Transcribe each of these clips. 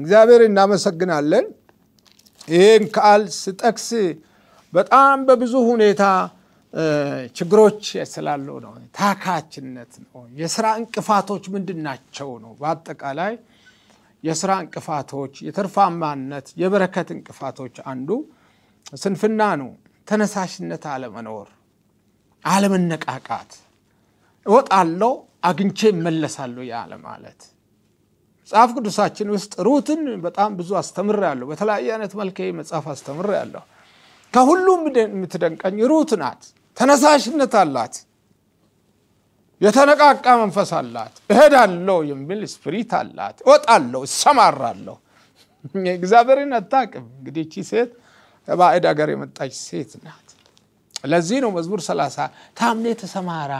እግዚአብሔር እናመሰግናለን። ይህን ቃል ስጠቅስ በጣም በብዙ ሁኔታ ችግሮች ስላሉ ነው። ታካችነት ነው። የስራ እንቅፋቶች ምንድን ናቸው ነው። በአጠቃላይ የስራ እንቅፋቶች፣ የትርፋማነት፣ የበረከት እንቅፋቶች አንዱ ስንፍና ነው። ተነሳሽነት አለመኖር፣ አለመነቃቃት፣ እወጣለሁ አግኝቼ እመለሳለሁ ያለ ማለት መጽሐፍ ቅዱሳችን ውስጥ ሩትን በጣም ብዙ አስተምር ያለሁ በተለያየ አይነት መልክ መጽሐፍ አስተምር ያለሁ። ከሁሉም የምትደንቀኝ ሩት ናት። ተነሳሽነት አላት፣ የተነቃቃ መንፈስ አላት፣ እሄዳለሁ የሚል ስፕሪት አላት፣ እወጣለሁ፣ እሰማራለሁ። እግዚአብሔርን አታውቅም። እንግዲህ እቺ ሴት ከባዕድ ሀገር የመጣች ሴት ናት። ለዚህ ነው መዝሙር 30 ታምኔ ተሰማራ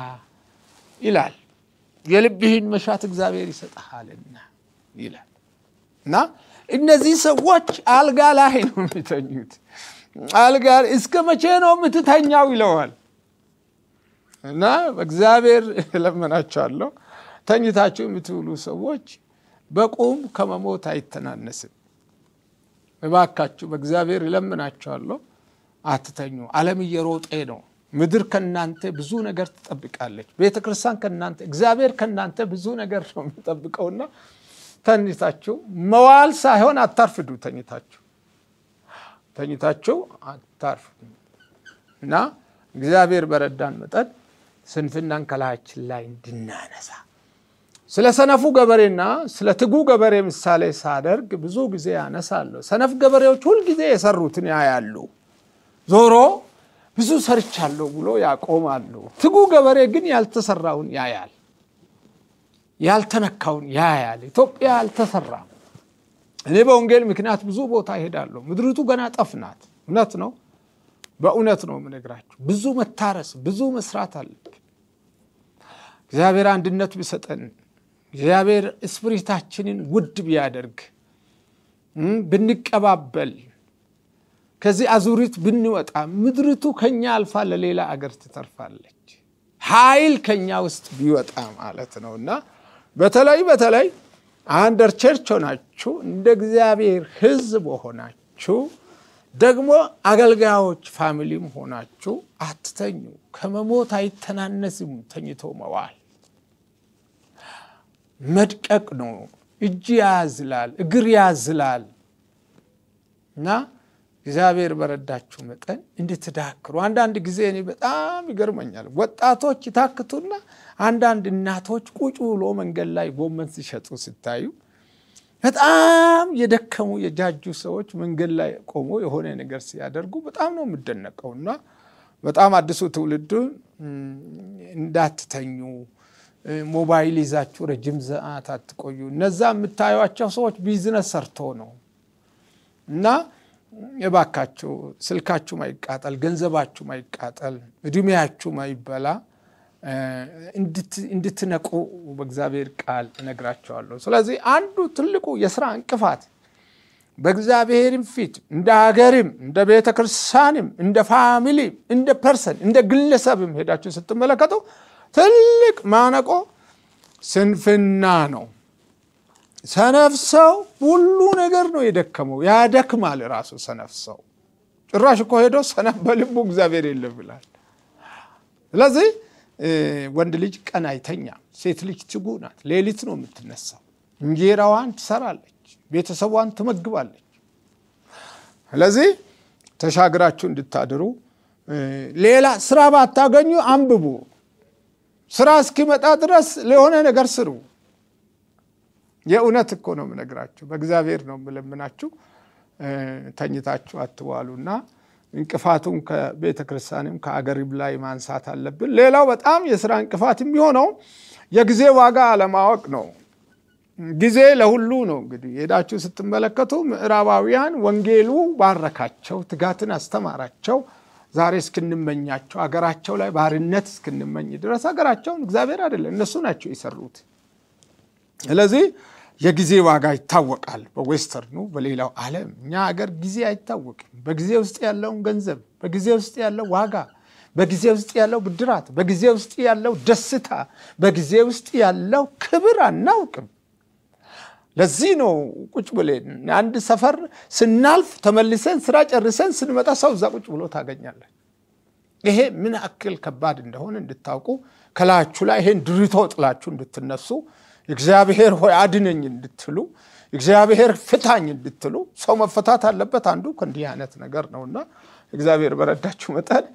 ይላል። የልብህን መሻት እግዚአብሔር ይሰጠሃልና ይላል እና እነዚህ ሰዎች አልጋ ላይ ነው የሚተኙት። አልጋ እስከ መቼ ነው የምትተኛው ይለዋል። እና እግዚአብሔር እለምናችኋለሁ ተኝታችሁ የምትውሉ ሰዎች በቁም ከመሞት አይተናነስም። እባካችሁ በእግዚአብሔር እለምናችኋለሁ አትተኙ። ዓለም እየሮጤ ነው። ምድር ከእናንተ ብዙ ነገር ትጠብቃለች። ቤተ ክርስቲያን ከእናንተ እግዚአብሔር ከእናንተ ብዙ ነገር ነው የሚጠብቀውና ተኝታችሁ መዋል ሳይሆን አታርፍዱ። ተኝታችሁ ተኝታችሁ አታርፍዱ እና እግዚአብሔር በረዳን መጠን ስንፍናን ከላያችን ላይ እንድናነሳ ስለ ሰነፉ ገበሬና ስለ ትጉ ገበሬ ምሳሌ ሳደርግ ብዙ ጊዜ ያነሳለሁ። ሰነፍ ገበሬዎች ሁልጊዜ የሰሩትን ያያሉ፣ ዞሮ ብዙ ሰርቻለሁ ብሎ ያቆማሉ። ትጉ ገበሬ ግን ያልተሰራውን ያያል። ያልተነካውን ያያል። ኢትዮጵያ አልተሰራም እኔ በወንጌል ምክንያት ብዙ ቦታ እሄዳለሁ። ምድሪቱ ገና ጠፍ ናት። እውነት ነው፣ በእውነት ነው የምነግራችሁ። ብዙ መታረስ፣ ብዙ መስራት አለብን። እግዚአብሔር አንድነት ቢሰጠን፣ እግዚአብሔር እስፕሪታችንን ውድ ቢያደርግ፣ ብንቀባበል፣ ከዚህ አዙሪት ብንወጣ፣ ምድሪቱ ከኛ አልፋ ለሌላ አገር ትተርፋለች። ኃይል ከኛ ውስጥ ቢወጣ ማለት ነውና በተለይ በተለይ አንደር ቸርች ሆናችሁ እንደ እግዚአብሔር ሕዝብ ሆናችሁ ደግሞ አገልጋዮች ፋሚሊም ሆናችሁ አትተኙ። ከመሞት አይተናነስም ተኝቶ መዋል። መድቀቅ ነው። እጅ ያዝላል፣ እግር ያዝላል እና እግዚአብሔር በረዳችሁ መጠን እንድትዳክሩ አንዳንድ ጊዜ እኔ በጣም ይገርመኛል። ወጣቶች ይታክቱና አንዳንድ እናቶች ቁጭ ብሎ መንገድ ላይ ጎመን ሲሸጡ ሲታዩ በጣም የደከሙ የጃጁ ሰዎች መንገድ ላይ ቆሞ የሆነ ነገር ሲያደርጉ በጣም ነው የምደነቀው። እና በጣም አዲሱ ትውልድ እንዳትተኙ፣ ሞባይል ይዛችሁ ረጅም ሰዓት አትቆዩ። እነዛ የምታዩቸው ሰዎች ቢዝነስ ሰርቶ ነው እና የባካችሁ ስልካችሁ ማይቃጠል፣ ገንዘባችሁ ማይቃጠል፣ እድሜያችሁ ማይበላ እንድትነቁ በእግዚአብሔር ቃል እነግራቸዋለሁ። ስለዚህ አንዱ ትልቁ የስራ እንቅፋት በእግዚአብሔርም ፊት እንደ ሀገርም እንደ ቤተ ክርስቲያንም እንደ ፋሚሊ እንደ ፐርሰን እንደ ግለሰብም ሄዳችሁ ስትመለከቱ ትልቅ ማነቆ ስንፍና ነው። ሰነፍ ሰው ሁሉ ነገር ነው የደከመው። ያደክማል ራሱ ሰነፍ ሰው። ጭራሽ እኮ ሄዶ ሰነፍ በልቡ እግዚአብሔር የለም ብላል። ስለዚህ ወንድ ልጅ ቀን አይተኛ ሴት ልጅ ትጉ ናት። ሌሊት ነው የምትነሳው። እንጀራዋን ትሰራለች፣ ቤተሰቧን ትመግባለች። ስለዚህ ተሻግራችሁ እንድታድሩ ሌላ ስራ ባታገኙ አንብቡ። ስራ እስኪመጣ ድረስ ለሆነ ነገር ስሩ። የእውነት እኮ ነው የምነግራችሁ፣ በእግዚአብሔር ነው የምለምናችሁ። ተኝታችሁ አትዋሉ እና እንቅፋቱን ከቤተ ክርስቲያንም ከአገሪም ላይ ማንሳት አለብን። ሌላው በጣም የስራ እንቅፋት የሚሆነው የጊዜ ዋጋ አለማወቅ ነው። ጊዜ ለሁሉ ነው። እንግዲህ ሄዳችሁ ስትመለከቱ ምዕራባውያን ወንጌሉ ባረካቸው፣ ትጋትን አስተማራቸው። ዛሬ እስክንመኛቸው አገራቸው ላይ ባርነት እስክንመኝ ድረስ አገራቸውን እግዚአብሔር አይደለም እነሱ ናቸው የሰሩት። ስለዚህ የጊዜ ዋጋ ይታወቃል። በዌስተርኑ በሌላው ዓለም እኛ ሀገር ጊዜ አይታወቅም። በጊዜ ውስጥ ያለውን ገንዘብ፣ በጊዜ ውስጥ ያለው ዋጋ፣ በጊዜ ውስጥ ያለው ብድራት፣ በጊዜ ውስጥ ያለው ደስታ፣ በጊዜ ውስጥ ያለው ክብር አናውቅም። ለዚህ ነው ቁጭ ብለን አንድ ሰፈር ስናልፍ ተመልሰን ስራ ጨርሰን ስንመጣ ሰው እዛ ቁጭ ብሎ ታገኛለን። ይሄ ምን አክል ከባድ እንደሆነ እንድታውቁ ከላያችሁ ላይ ይሄን ድሪቶ ጥላችሁ እንድትነሱ እግዚአብሔር ሆይ አድነኝ እንድትሉ እግዚአብሔር ፍታኝ እንድትሉ ሰው መፈታት አለበት። አንዱ ከእንዲህ አይነት ነገር ነውና እግዚአብሔር በረዳችሁ መጠን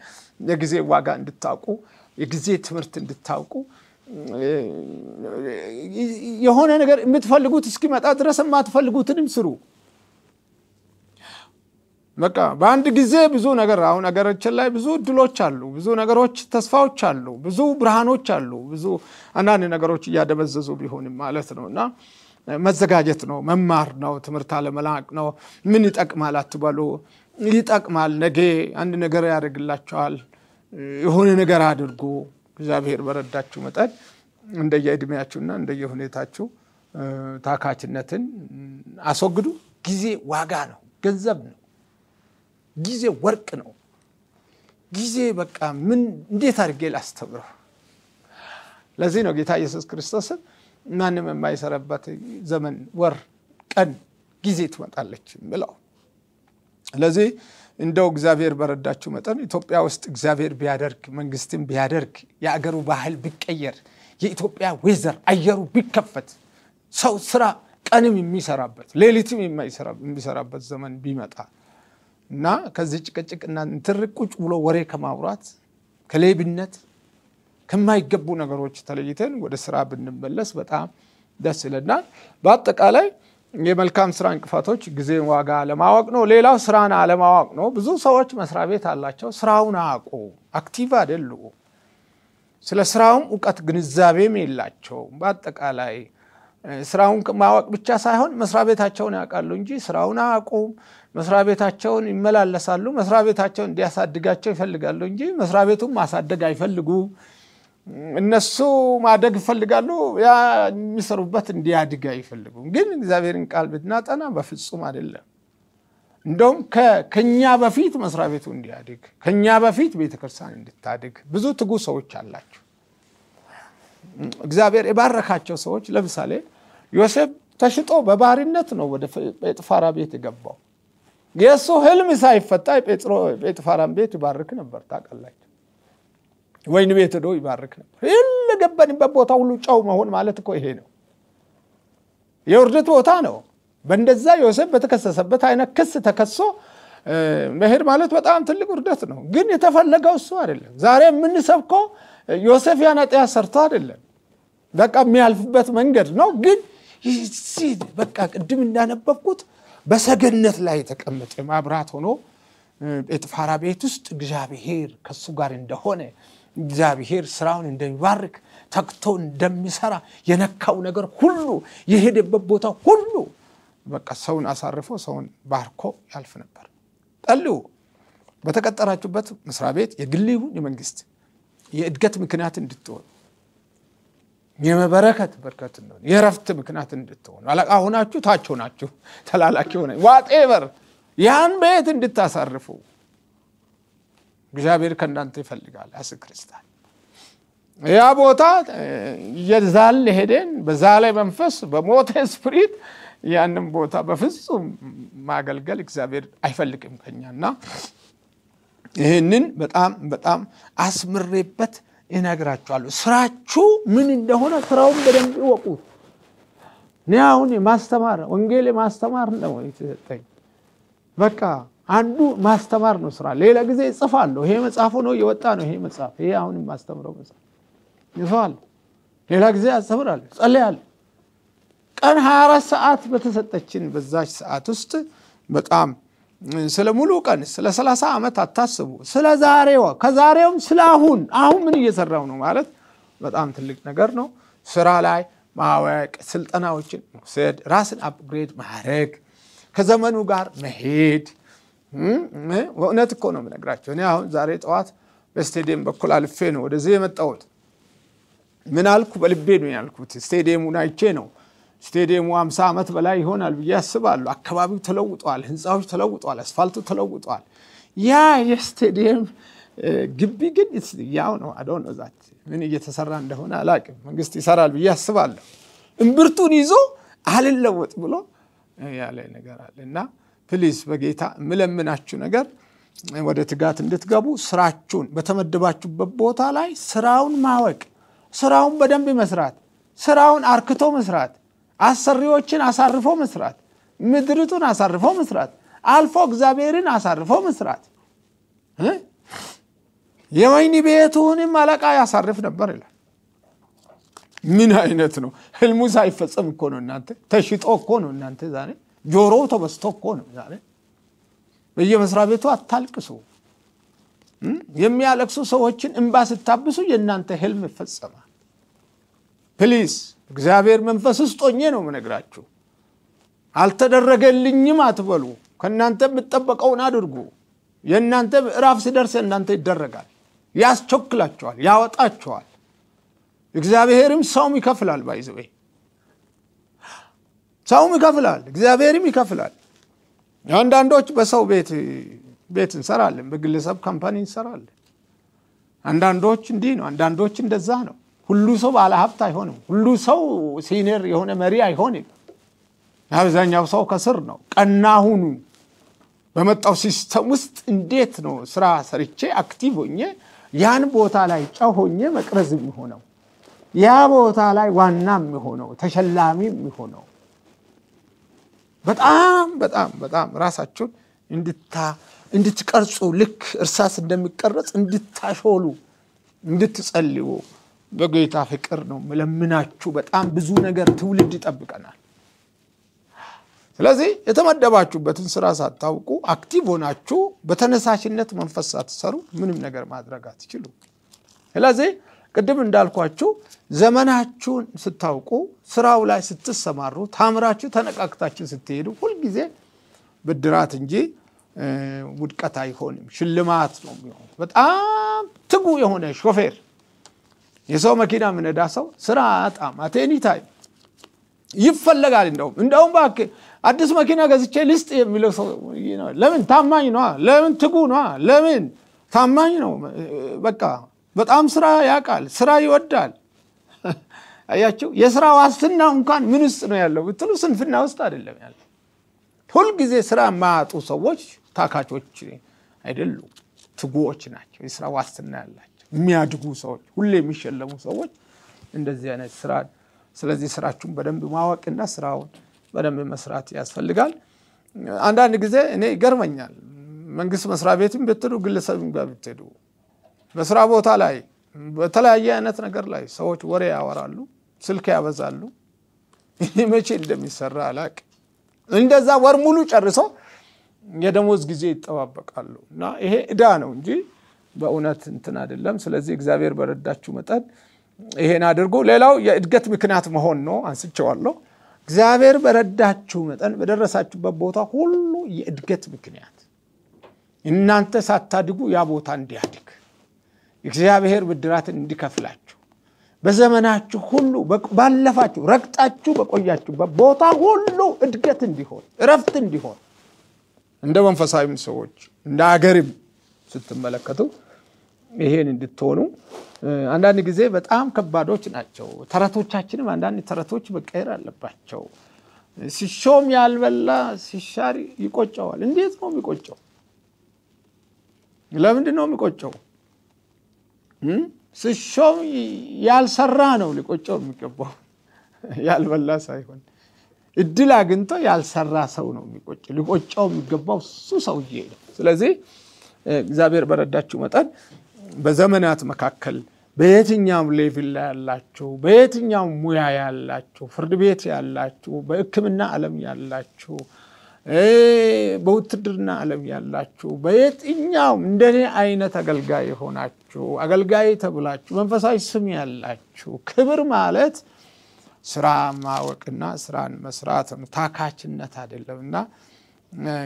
የጊዜ ዋጋ እንድታውቁ የጊዜ ትምህርት እንድታውቁ የሆነ ነገር የምትፈልጉት እስኪመጣ ድረስ የማትፈልጉትንም ስሩ። በቃ በአንድ ጊዜ ብዙ ነገር አሁን ሀገራችን ላይ ብዙ እድሎች አሉ፣ ብዙ ነገሮች ተስፋዎች አሉ፣ ብዙ ብርሃኖች አሉ። ብዙ አንዳንድ ነገሮች እያደበዘዙ ቢሆንም ማለት ነው እና መዘጋጀት ነው፣ መማር ነው፣ ትምህርት አለመላቅ ነው። ምን ይጠቅማል አትበሉ፣ ይጠቅማል። ነገ አንድ ነገር ያደርግላቸዋል። የሆነ ነገር አድርጉ። እግዚአብሔር በረዳችሁ መጠን እንደየእድሜያችሁና እንደየሁኔታችሁ ታካችነትን አስወግዱ። ጊዜ ዋጋ ነው፣ ገንዘብ ነው። ጊዜ ወርቅ ነው። ጊዜ በቃ ምን እንዴት አድርጌ ላስተምረው? ለዚህ ነው ጌታ ኢየሱስ ክርስቶስን ማንም የማይሰራበት ዘመን፣ ወር፣ ቀን፣ ጊዜ ትመጣለች ብለው። ስለዚህ እንደው እግዚአብሔር በረዳችው መጠን ኢትዮጵያ ውስጥ እግዚአብሔር ቢያደርግ መንግስትን ቢያደርግ የአገሩ ባህል ቢቀየር የኢትዮጵያ ወይዘር አየሩ ቢከፈት ሰው ስራ ቀንም የሚሰራበት ሌሊትም የሚሰራበት ዘመን ቢመጣ እና ከዚህ ጭቅጭቅና ትርቁጭ ብሎ ወሬ ከማውራት ከሌብነት ከማይገቡ ነገሮች ተለይተን ወደ ስራ ብንመለስ በጣም ደስ ይለናል። በአጠቃላይ የመልካም ስራ እንቅፋቶች ጊዜ ዋጋ አለማወቅ ነው። ሌላው ስራን አለማወቅ ነው። ብዙ ሰዎች መስሪያ ቤት አላቸው፣ ስራውን አያውቁ፣ አክቲቭ አይደሉ፣ ስለ ስራውም እውቀት ግንዛቤም የላቸውም። በአጠቃላይ ስራውን ማወቅ ብቻ ሳይሆን መስሪያ ቤታቸውን ያውቃሉ እንጂ ስራውን አያውቁም። መስሪያ ቤታቸውን ይመላለሳሉ። መስሪያ ቤታቸውን እንዲያሳድጋቸው ይፈልጋሉ እንጂ መስሪያ ቤቱን ማሳደግ አይፈልጉ እነሱ ማደግ ይፈልጋሉ፣ ያ የሚሰሩበት እንዲያድግ አይፈልጉም። ግን እግዚአብሔርን ቃል ብናጠና በፍጹም አይደለም። እንደውም ከኛ በፊት መስሪያ ቤቱ እንዲያድግ፣ ከኛ በፊት ቤተክርስቲያን እንድታድግ ብዙ ትጉ ሰዎች አላቸው። እግዚአብሔር የባረካቸው ሰዎች ለምሳሌ ዮሴፍ ተሽጦ በባህሪነት ነው ወደ ጴጥፋራ ቤት የገባው። የእሱ ህልም ሳይፈታ ጴጥፋራን ቤት ይባርክ ነበር። ታውቃላችሁ፣ ወይን ቤት ሄዶ ይባርክ ነበር። የገባንበት ቦታ ሁሉ ጨው መሆን ማለት እኮ ይሄ ነው። የውርደት ቦታ ነው። በእንደዛ ዮሴፍ በተከሰሰበት አይነት ክስ ተከሶ መሄድ ማለት በጣም ትልቅ ውርደት ነው። ግን የተፈለገው እሱ አይደለም። ዛሬ የምንሰብከው ዮሴፍ ያን ኃጢአት ሰርቶ አይደለም። በቃ የሚያልፍበት መንገድ ነው ግን በቃ ቅድም እንዳነበብኩት በሰገነት ላይ የተቀመጠ ማብራት ሆኖ ጴጥፋራ ቤት ውስጥ እግዚአብሔር ከሱ ጋር እንደሆነ እግዚአብሔር ስራውን እንደሚባርክ ተክቶ እንደሚሰራ የነካው ነገር ሁሉ የሄደበት ቦታ ሁሉ በቃ ሰውን አሳርፎ ሰውን ባርኮ ያልፍ ነበር። ጠልው በተቀጠራችሁበት መስሪያ ቤት የግል ይሁን የመንግስት የእድገት ምክንያት እንድትሆን የመበረከት በርከት እንደሆነ የረፍት ምክንያት እንድትሆኑ አለቃ ሆናችሁ ታች ሆናችሁ ተላላኪ ሆነ ዋጤቨር ያን ቤት እንድታሳርፉ እግዚአብሔር ከእናንተ ይፈልጋል። ያስ ክርስታን ያ ቦታ የዛል ሄደን በዛ ላይ መንፈስ በሞተ ስፕሪት ያንም ቦታ በፍጹም ማገልገል እግዚአብሔር አይፈልግም ከኛ እና ይህንን በጣም በጣም አስምሬበት ይነግራችኋሉ። ስራችሁ ምን እንደሆነ ስራውን በደንብ ይወቁ። እኔ አሁን ማስተማር ወንጌል ማስተማር ነው የተሰጠኝ። በቃ አንዱ ማስተማር ነው ስራ። ሌላ ጊዜ እጽፋለሁ። ይሄ መጽሐፉ ነው እየወጣ ነው ይሄ መጽሐፍ፣ ይሄ አሁን የማስተምረው መጽሐፍ እጽፋለሁ። ሌላ ጊዜ አስተምራለሁ፣ ጸልያለሁ። ቀን 24 ሰዓት በተሰጠችን በዛች ሰዓት ውስጥ በጣም ስለ ሙሉ ቀን ስለ 30 ዓመት አታስቡ። ስለ ዛሬዋ ከዛሬውም ስለ አሁን አሁን ምን እየሰራው ነው ማለት በጣም ትልቅ ነገር ነው። ስራ ላይ ማወቅ፣ ስልጠናዎችን መውሰድ፣ ራስን አፕግሬድ ማድረግ፣ ከዘመኑ ጋር መሄድ። እውነት እኮ ነው የምነግራቸው። እኔ አሁን ዛሬ ጠዋት በስቴዲየም በኩል አልፌ ነው ወደዚህ የመጣሁት። ምን አልኩ? በልቤ ነው ያልኩት። ስቴዲየሙን አይቼ ነው ስቴዲየሙ 50 ዓመት በላይ ይሆናል ብዬ አስባለሁ። አካባቢው ተለውጧል፣ ህንፃዎች ተለውጧል፣ አስፋልቱ ተለውጧል። ያ የስቴዲየም ግቢ ግን ያው ነው። አዶ ነው ዛት ምን እየተሰራ እንደሆነ አላቅም። መንግስት ይሰራል ብዬ አስባለሁ። እምብርቱን ይዞ አልለወጥ ብሎ ያለ ነገር አለ እና ፕሊዝ በጌታ የምለምናችሁ ነገር ወደ ትጋት እንድትገቡ ስራችሁን በተመደባችሁበት ቦታ ላይ ስራውን ማወቅ፣ ስራውን በደንብ መስራት፣ ስራውን አርክቶ መስራት አሰሪዎችን አሳርፎ መስራት፣ ምድርቱን አሳርፎ መስራት፣ አልፎ እግዚአብሔርን አሳርፎ መስራት። የወይኒ ቤቱንም አለቃ ያሳርፍ ነበር ይላል። ምን አይነት ነው? ህልሙ ሳይፈጸም እኮ ነው እናንተ። ተሽጦ እኮ ነው እናንተ። ዛሬ ጆሮው ተበስቶ እኮ ነው ዛሬ። በየመስሪያ ቤቱ አታልቅሱ። የሚያለቅሱ ሰዎችን እንባ ስታብሱ የእናንተ ህልም ይፈጸማል። ፕሊዝ እግዚአብሔር መንፈስ ውስጥ ሆኜ ነው ምነግራችሁ። አልተደረገልኝም አትበሉ። ከእናንተ የምጠበቀውን አድርጉ። የእናንተ ምዕራፍ ሲደርስ እናንተ ይደረጋል። ያስቸክላቸዋል ያወጣቸዋል። እግዚአብሔርም ሰውም ይከፍላል። ባይዘዌ ሰውም ይከፍላል፣ እግዚአብሔርም ይከፍላል። አንዳንዶች በሰው ቤት ቤት እንሰራለን፣ በግለሰብ ካምፓኒ እንሰራለን። አንዳንዶች እንዲህ ነው፣ አንዳንዶች እንደዛ ነው። ሁሉ ሰው ባለሀብት አይሆንም። ሁሉ ሰው ሲኒየር የሆነ መሪ አይሆንም። አብዛኛው ሰው ከስር ነው። ቀና ሁኑ። በመጣው ሲስተም ውስጥ እንዴት ነው ስራ ሰርቼ አክቲቭ ሆኜ ያን ቦታ ላይ ጨው ሆኜ መቅረዝ የሚሆነው ያ ቦታ ላይ ዋና የሚሆነው ተሸላሚ የሚሆነው በጣም በጣም በጣም ራሳችሁን እንድትቀርጹ ልክ እርሳስ እንደሚቀረጽ እንድታሾሉ እንድትጸልዩ በጌታ ፍቅር ነው ለምናችሁ በጣም ብዙ ነገር ትውልድ ይጠብቀናል። ስለዚህ የተመደባችሁበትን ስራ ሳታውቁ አክቲቭ ሆናችሁ በተነሳሽነት መንፈስ ሳትሰሩ ምንም ነገር ማድረግ አትችሉ። ስለዚህ ቅድም እንዳልኳችሁ ዘመናችሁን ስታውቁ ስራው ላይ ስትሰማሩ ታምራችሁ ተነቃቅታችሁ ስትሄዱ ሁልጊዜ ብድራት እንጂ ውድቀት አይሆንም፣ ሽልማት ነው የሚሆን። በጣም ትጉ የሆነ ሾፌር የሰው መኪና የምነዳ ሰው ስራ አጣም አቴኒ ታይም ይፈለጋል። እንደውም እንደውም እባክህ አዲስ መኪና ገዝቼ ልስጥ የሚለው ሰው ለምን ታማኝ ነ ለምን ትጉ ነ ለምን ታማኝ ነው። በቃ በጣም ስራ ያውቃል፣ ስራ ይወዳል። አያቸው የስራ ዋስትና እንኳን ምን ውስጥ ነው ያለው ብትሉ ስንፍና ውስጥ አይደለም ያለ። ሁልጊዜ ስራ የማያጡ ሰዎች ታካቾች አይደሉም፣ ትጉዎች ናቸው፣ የስራ ዋስትና ያላቸው። የሚያድጉ ሰዎች፣ ሁሌ የሚሸለሙ ሰዎች እንደዚህ አይነት ስራ። ስለዚህ ስራችሁን በደንብ ማወቅና ስራውን በደንብ መስራት ያስፈልጋል። አንዳንድ ጊዜ እኔ ይገርመኛል። መንግስት መስሪያ ቤትም ብትሄዱ ግለሰብ ጋር ብትሄዱ በስራ ቦታ ላይ በተለያየ አይነት ነገር ላይ ሰዎች ወሬ ያወራሉ፣ ስልክ ያበዛሉ። ይህ መቼ እንደሚሰራ አላቅ እንደዛ ወር ሙሉ ጨርሰው የደሞዝ ጊዜ ይጠባበቃሉ እና ይሄ እዳ ነው እንጂ በእውነት እንትን አይደለም። ስለዚህ እግዚአብሔር በረዳችሁ መጠን ይሄን አድርጉ። ሌላው የእድገት ምክንያት መሆን ነው፣ አንስቸዋለሁ። እግዚአብሔር በረዳችሁ መጠን በደረሳችሁበት ቦታ ሁሉ የእድገት ምክንያት እናንተ ሳታድጉ ያ ቦታ እንዲያድግ እግዚአብሔር ብድራት እንዲከፍላችሁ በዘመናችሁ ሁሉ ባለፋችሁ ረግጣችሁ በቆያችሁበት ቦታ ሁሉ እድገት እንዲሆን እረፍት እንዲሆን እንደ መንፈሳዊም ሰዎች እንደ አገርም ስትመለከቱ ይሄን እንድትሆኑ አንዳንድ ጊዜ በጣም ከባዶች ናቸው። ተረቶቻችንም አንዳንድ ተረቶች መቀየር አለባቸው። ሲሾም ያልበላ ሲሻር ይቆጨዋል። እንዴት ነው የሚቆጨው? ለምንድን ነው የሚቆጨው? ሲሾም ያልሰራ ነው ሊቆጨው የሚገባው ያልበላ ሳይሆን እድል አግኝቶ ያልሰራ ሰው ነው የሚቆጭ። ሊቆጨው የሚገባው እሱ ሰውዬ ነው። ስለዚህ እግዚአብሔር በረዳችሁ መጠን በዘመናት መካከል በየትኛውም ሌቪል ላይ ያላችሁ፣ በየትኛውም ሙያ ያላችሁ፣ ፍርድ ቤት ያላችሁ፣ በሕክምና ዓለም ያላችሁ፣ በውትድርና ዓለም ያላችሁ፣ በየትኛውም እንደኔ አይነት አገልጋይ የሆናችሁ አገልጋይ ተብላችሁ መንፈሳዊ ስም ያላችሁ ክብር ማለት ስራ ማወቅና ስራን መስራት ነው። ታካችነት አይደለም እና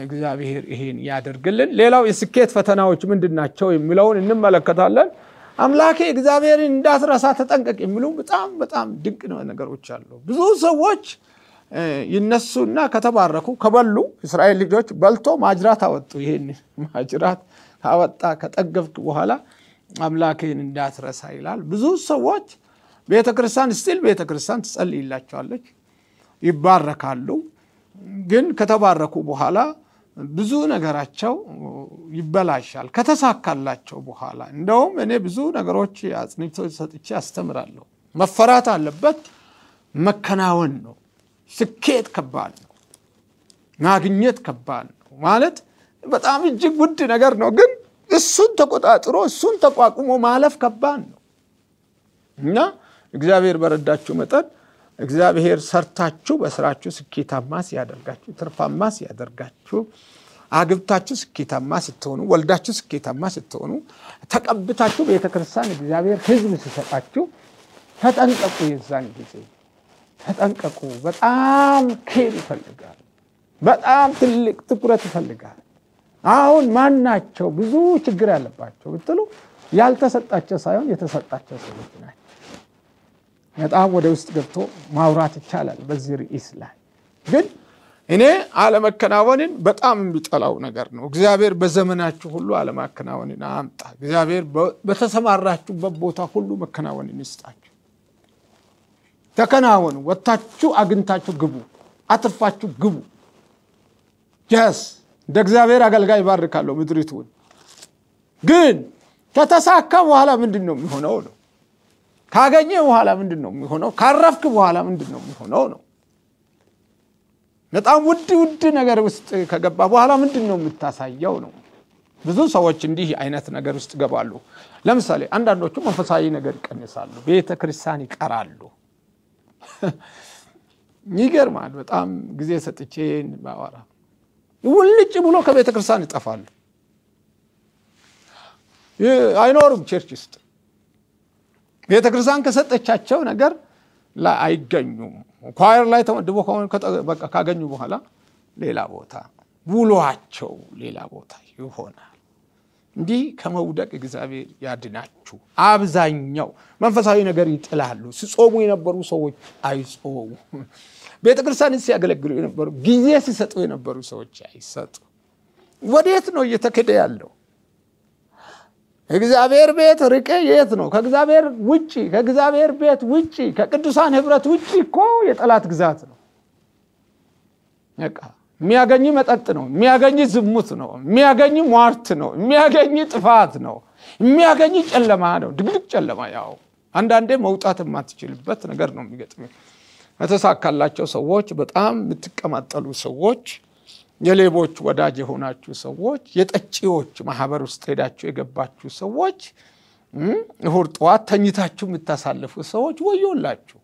እግዚአብሔር ይሄን ያደርግልን። ሌላው የስኬት ፈተናዎች ምንድን ናቸው የሚለውን እንመለከታለን። አምላኬ እግዚአብሔርን እንዳትረሳ ተጠንቀቅ የሚሉ በጣም በጣም ድንቅ ነገሮች አሉ። ብዙ ሰዎች ይነሱና ከተባረኩ ከበሉ እስራኤል ልጆች በልቶ ማጅራት አወጡ። ይህን ማጅራት ካወጣ ከጠገብክ በኋላ አምላክህን እንዳትረሳ ይላል። ብዙ ሰዎች ቤተክርስቲያን ስቲል ቤተክርስቲያን ትጸልይላቸዋለች፣ ይባረካሉ። ግን ከተባረኩ በኋላ ብዙ ነገራቸው ይበላሻል። ከተሳካላቸው በኋላ እንደውም እኔ ብዙ ነገሮች አጽንቶ ሰጥቼ አስተምራለሁ። መፈራት አለበት፣ መከናወን ነው። ስኬት ከባድ ነው፣ ማግኘት ከባድ ነው። ማለት በጣም እጅግ ውድ ነገር ነው። ግን እሱን ተቆጣጥሮ እሱን ተቋቁሞ ማለፍ ከባድ ነው እና እግዚአብሔር በረዳችሁ መጠን እግዚአብሔር ሰርታችሁ በስራችሁ ስኬታማ ሲያደርጋችሁ፣ ትርፋማ ሲያደርጋችሁ፣ አግብታችሁ ስኬታማ ስትሆኑ፣ ወልዳችሁ ስኬታማ ስትሆኑ፣ ተቀብታችሁ ቤተክርስቲያን እግዚአብሔር ህዝብ ሲሰጣችሁ ተጠንቀቁ። የዛን ጊዜ ተጠንቀቁ። በጣም ኬር ይፈልጋል። በጣም ትልቅ ትኩረት ይፈልጋል። አሁን ማን ናቸው ብዙ ችግር ያለባቸው ብትሉ ያልተሰጣቸው ሳይሆን የተሰጣቸው ሰዎች ናቸው። በጣም ወደ ውስጥ ገብቶ ማውራት ይቻላል በዚህ ርዕስ ላይ ግን እኔ አለመከናወንን በጣም የሚጠላው ነገር ነው። እግዚአብሔር በዘመናችሁ ሁሉ አለማከናወንን አምጣ። እግዚአብሔር በተሰማራችሁበት ቦታ ሁሉ መከናወንን ይስጣችሁ። ተከናወኑ። ወታችሁ አግኝታችሁ ግቡ፣ አትርፋችሁ ግቡ። ጀስ እንደ እግዚአብሔር አገልጋይ ባርካለሁ ምድሪቱን። ግን ከተሳካ በኋላ ምንድን ነው የሚሆነው ነው ካገኘ በኋላ ምንድን ነው የሚሆነው? ካረፍክ በኋላ ምንድን ነው የሚሆነው ነው። በጣም ውድ ውድ ነገር ውስጥ ከገባ በኋላ ምንድን ነው የምታሳየው ነው። ብዙ ሰዎች እንዲህ አይነት ነገር ውስጥ ይገባሉ። ለምሳሌ አንዳንዶቹ መንፈሳዊ ነገር ይቀንሳሉ፣ ቤተ ክርስቲያን ይቀራሉ። ይገርማል። በጣም ጊዜ ሰጥቼ ባወራ ውልጭ ብሎ ከቤተ ክርስቲያን ይጠፋሉ፣ አይኖሩም ቸርች ውስጥ ቤተ ክርስቲያን ከሰጠቻቸው ነገር ላይ አይገኙም። ኳየር ላይ ተመድቦ ካገኙ በኋላ ሌላ ቦታ ውሏቸው ሌላ ቦታ ይሆናል። እንዲህ ከመውደቅ እግዚአብሔር ያድናችሁ። አብዛኛው መንፈሳዊ ነገር ይጥላሉ። ሲጾሙ የነበሩ ሰዎች አይጾሙ። ቤተ ክርስቲያን ሲያገለግሉ የነበሩ ጊዜ ሲሰጡ የነበሩ ሰዎች አይሰጡ። ወዴት ነው እየተከደ ያለው? እግዚአብሔር ቤት ርቀ የት ነው? ከእግዚአብሔር ውጪ ከእግዚአብሔር ቤት ውጪ ከቅዱሳን ህብረት ውጪ እኮ የጠላት ግዛት ነው። በቃ የሚያገኝ መጠጥ ነው፣ የሚያገኝ ዝሙት ነው፣ የሚያገኝ ሟርት ነው፣ የሚያገኝ ጥፋት ነው፣ የሚያገኝ ጨለማ ነው፣ ድቅድቅ ጨለማ። ያው አንዳንዴ መውጣት የማትችልበት ነገር ነው የሚገጥም። የተሳካላቸው ሰዎች በጣም የምትቀማጠሉ ሰዎች የሌቦች ወዳጅ የሆናችሁ ሰዎች፣ የጠጪዎች ማህበር ውስጥ ሄዳችሁ የገባችሁ ሰዎች፣ እሁድ ጠዋት ተኝታችሁ የምታሳልፉ ሰዎች ወዮላችሁ።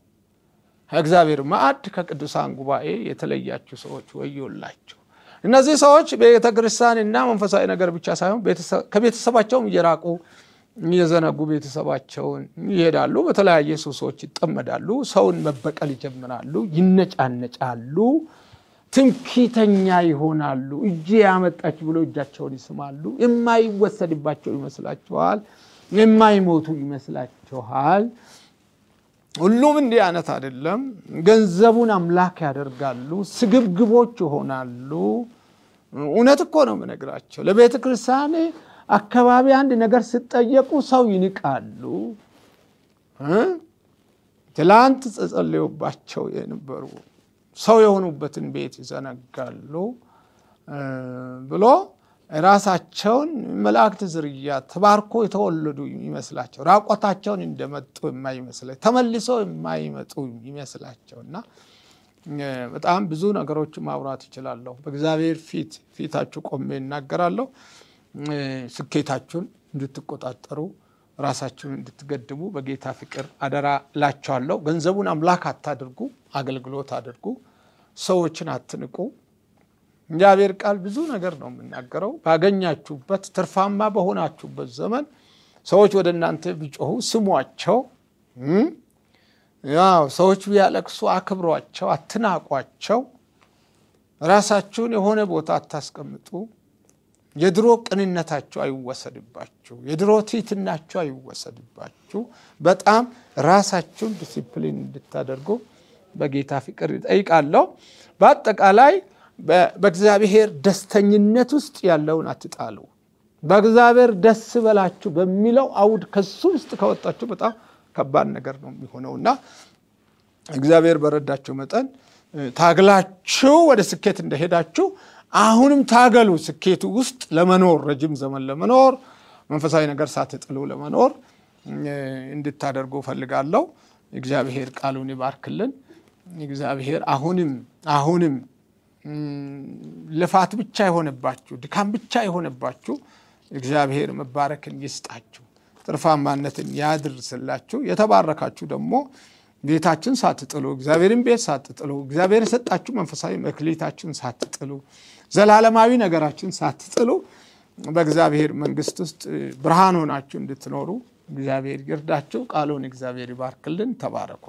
ከእግዚአብሔር ማዕድ ከቅዱሳን ጉባኤ የተለያችሁ ሰዎች ወዮላችሁ። እነዚህ ሰዎች ቤተ እና መንፈሳዊ ነገር ብቻ ሳይሆን ከቤተሰባቸውም እየራቁ እየዘነጉ ቤተሰባቸውን ይሄዳሉ። በተለያየ ሱሶች ይጠመዳሉ። ሰውን መበቀል ይጀምራሉ፣ ይነጫነጫሉ። ትምክህተኛ ይሆናሉ። እጅ ያመጣች ብሎ እጃቸውን ይስማሉ። የማይወሰድባቸው ይመስላችኋል። የማይሞቱ ይመስላችኋል። ሁሉም እንዲህ አይነት አይደለም። ገንዘቡን አምላክ ያደርጋሉ። ስግብግቦች ይሆናሉ። እውነት እኮ ነው የምነግራቸው። ለቤተ ክርስቲያን አካባቢ አንድ ነገር ስጠየቁ ሰው ይንቃሉ። ትላንት ጸጸልዮባቸው የነበሩ ሰው የሆኑበትን ቤት ይዘነጋሉ ብሎ ራሳቸውን መላእክት ዝርያ ተባርኮ የተወለዱ ይመስላቸው ራቆታቸውን እንደመጡ የማይመስላቸው ተመልሶ የማይመጡ ይመስላቸው እና በጣም ብዙ ነገሮች ማውራት ይችላለሁ። በእግዚአብሔር ፊት ፊታችሁ ቆሜ እናገራለሁ። ስኬታችሁን እንድትቆጣጠሩ ራሳችሁን እንድትገድሙ በጌታ ፍቅር አደራ ላቸዋለሁ። ገንዘቡን አምላክ አታድርጉ፣ አገልግሎት አድርጉ። ሰዎችን አትንቁ። እግዚአብሔር ቃል ብዙ ነገር ነው የምናገረው። ባገኛችሁበት ትርፋማ በሆናችሁበት ዘመን ሰዎች ወደ እናንተ ቢጮሁ ስሟቸው። ያው ሰዎች ቢያለቅሱ አክብሯቸው፣ አትናቋቸው። ራሳችሁን የሆነ ቦታ አታስቀምጡ። የድሮ ቅንነታችሁ አይወሰድባችሁ፣ የድሮ ትህትናችሁ አይወሰድባችሁ። በጣም ራሳችሁን ዲሲፕሊን እንድታደርጉ በጌታ ፍቅር እጠይቃለሁ። በአጠቃላይ በእግዚአብሔር ደስተኝነት ውስጥ ያለውን አትጣሉ። በእግዚአብሔር ደስ በላችሁ በሚለው አውድ ከሱ ውስጥ ከወጣችሁ በጣም ከባድ ነገር ነው እና እግዚአብሔር በረዳችሁ መጠን ታግላችሁ ወደ ስኬት እንደሄዳችሁ አሁንም ታገሉ ስኬቱ ውስጥ ለመኖር ረጅም ዘመን ለመኖር መንፈሳዊ ነገር ሳትጥሉ ለመኖር እንድታደርጉ ፈልጋለሁ። እግዚአብሔር ቃሉን ይባርክልን። እግዚአብሔር አሁንም አሁንም ልፋት ብቻ የሆነባችሁ ድካም ብቻ የሆነባችሁ እግዚአብሔር መባረክን ይስጣችሁ፣ ትርፋማነትን ያድርስላችሁ። የተባረካችሁ ደግሞ ጌታችን ሳትጥሉ እግዚአብሔርን ቤት ሳትጥሉ እግዚአብሔር የሰጣችሁ መንፈሳዊ መክሊታችን ሳትጥሉ ዘላለማዊ ነገራችን ሳትጥሉ በእግዚአብሔር መንግስት ውስጥ ብርሃን ሆናችሁ እንድትኖሩ እግዚአብሔር ይርዳችሁ። ቃሉን እግዚአብሔር ይባርክልን። ተባረኩ።